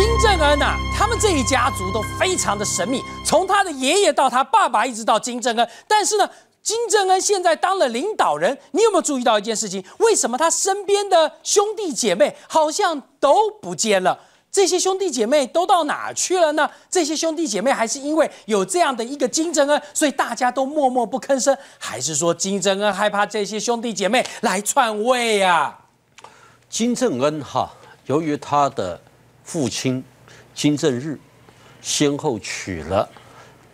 金正恩呐，他们这一家族都非常的神秘，从他的爷爷到他爸爸，一直到金正恩。但是呢，金正恩现在当了领导人，你有没有注意到一件事情？为什么他身边的兄弟姐妹好像都不见了？这些兄弟姐妹都到哪去了呢？这些兄弟姐妹还是因为有这样的一个金正恩，所以大家都默默不吭声？还是说金正恩害怕这些兄弟姐妹来篡位呀？金正恩哈，由于他的。父亲金正日先后娶了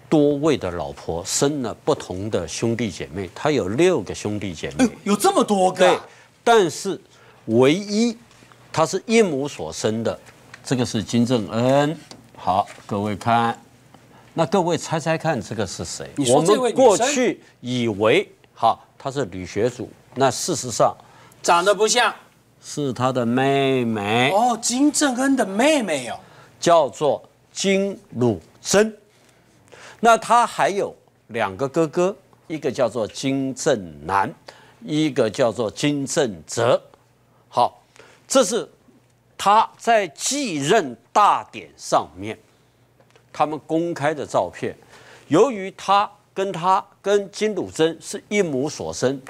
多位的老婆，生了不同的兄弟姐妹。他有六个兄弟姐妹，有这么多个。对，但是唯一他是一母所生的，这个是金正恩。好，各位看，那各位猜猜看这个是谁？我们过去以为好他是女学主，那事实上长得不像。是他的妹妹哦，金正恩的妹妹哟，叫做金汝珍。那他还有两个哥哥，一个叫做金正男，一个叫做金正哲。好，这是他在继任大典上面他们公开的照片。由于他跟他跟金汝珍是一母所生。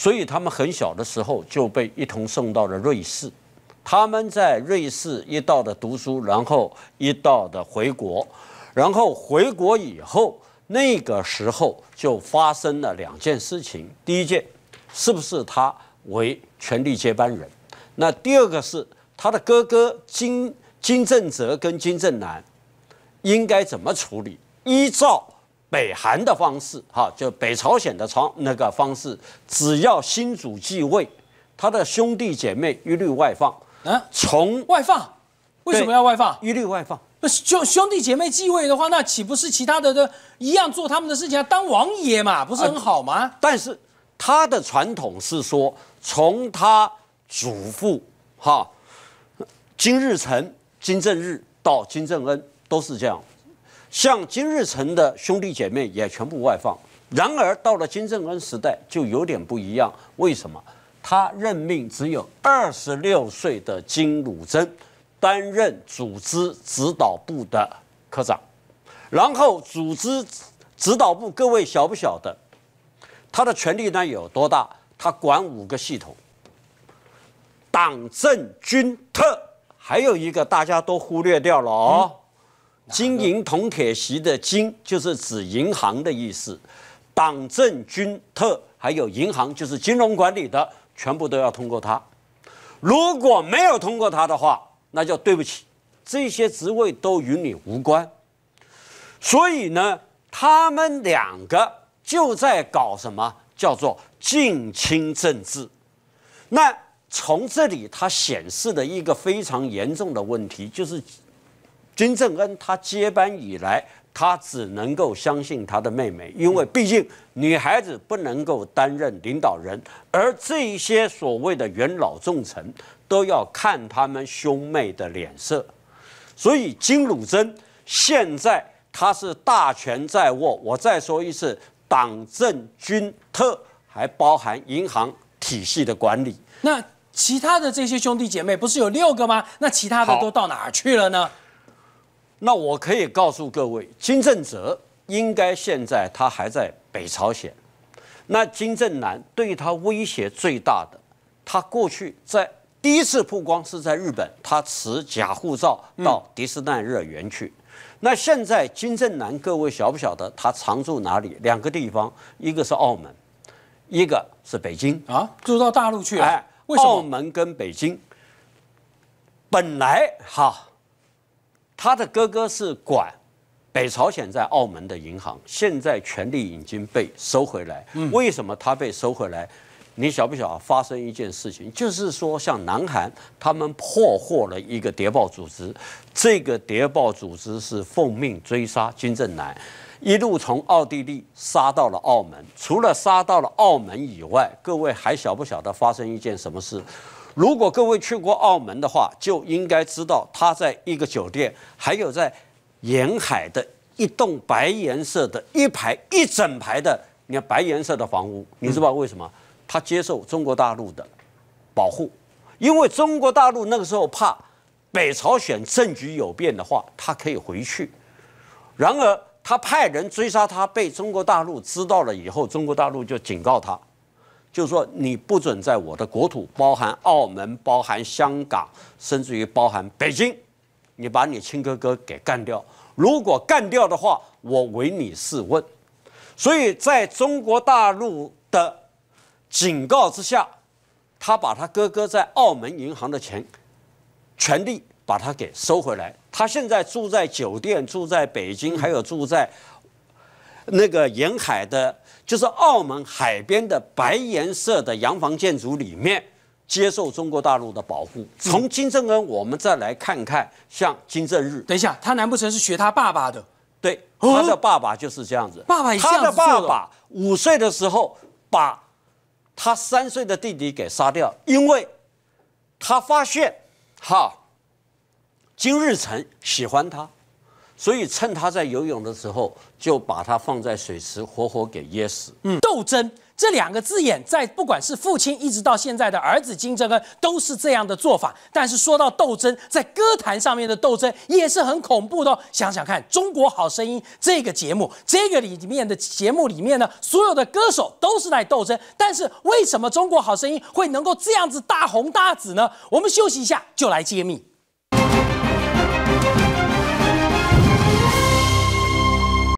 所以他们很小的时候就被一同送到了瑞士，他们在瑞士一道的读书，然后一道的回国，然后回国以后，那个时候就发生了两件事情。第一件，是不是他为权力接班人？那第二个是他的哥哥金金正哲跟金正男应该怎么处理？依照。北韩的方式，哈，就北朝鲜的朝那个方式，只要新主继位，他的兄弟姐妹一律外放啊，从外放，为什么要外放？一律外放。兄兄弟姐妹继位的话，那岂不是其他的的一样做他们的事情，当王爷嘛，不是很好吗？但是他的传统是说，从他祖父哈金日成、金正日到金正恩都是这样。像金日成的兄弟姐妹也全部外放，然而到了金正恩时代就有点不一样。为什么？他任命只有二十六岁的金汝珍担任组织指导部的科长，然后组织指导部各位晓不晓得他的权力呢有多大？他管五个系统：党政军特，还有一个大家都忽略掉了哦。金银铜铁席的金就是指银行的意思，党政军特还有银行就是金融管理的全部都要通过他。如果没有通过他的话，那就对不起，这些职位都与你无关。所以呢，他们两个就在搞什么叫做近亲政治。那从这里它显示的一个非常严重的问题就是。金正恩他接班以来，他只能够相信他的妹妹，因为毕竟女孩子不能够担任领导人，而这些所谓的元老重臣都要看他们兄妹的脸色，所以金汝珍现在他是大权在握。我再说一次，党政军特还包含银行体系的管理。那其他的这些兄弟姐妹不是有六个吗？那其他的都到哪儿去了呢？那我可以告诉各位，金正哲应该现在他还在北朝鲜。那金正男对他威胁最大的，他过去在第一次曝光是在日本，他持假护照到迪斯奈乐园去。那现在金正男，各位晓不晓得他常住哪里？两个地方，一个是澳门，一个是北京啊，住到大陆去？哎，为什么？澳门跟北京，本来哈。他的哥哥是管北朝鲜在澳门的银行，现在权力已经被收回来。为什么他被收回来？你晓不晓发生一件事情？就是说，像南韩，他们破获了一个谍报组织，这个谍报组织是奉命追杀金正男，一路从奥地利杀到了澳门。除了杀到了澳门以外，各位还晓不晓得发生一件什么事？如果各位去过澳门的话，就应该知道他在一个酒店，还有在沿海的一栋白颜色的一排一整排的，你看白颜色的房屋，你知道为什么？他接受中国大陆的保护，因为中国大陆那个时候怕北朝鲜政局有变的话，他可以回去。然而他派人追杀他，被中国大陆知道了以后，中国大陆就警告他。就是说，你不准在我的国土，包含澳门、包含香港，甚至于包含北京，你把你亲哥哥给干掉。如果干掉的话，我唯你是问。所以，在中国大陆的警告之下，他把他哥哥在澳门银行的钱，全力把他给收回来。他现在住在酒店，住在北京，还有住在。那个沿海的，就是澳门海边的白颜色的洋房建筑里面，接受中国大陆的保护。从金正恩，我们再来看看像金正日。等一下，他难不成是学他爸爸的？对，他的爸爸就是这样子。爸爸样的。他的爸爸五岁的时候，把他三岁的弟弟给杀掉，因为他发现哈金日成喜欢他。所以趁他在游泳的时候，就把他放在水池，活活给淹死。嗯，斗争这两个字眼，在不管是父亲一直到现在的儿子金正恩，都是这样的做法。但是说到斗争，在歌坛上面的斗争也是很恐怖的。想想看，《中国好声音》这个节目，这个里面的节目里面呢，所有的歌手都是在斗争。但是为什么《中国好声音》会能够这样子大红大紫呢？我们休息一下，就来揭秘。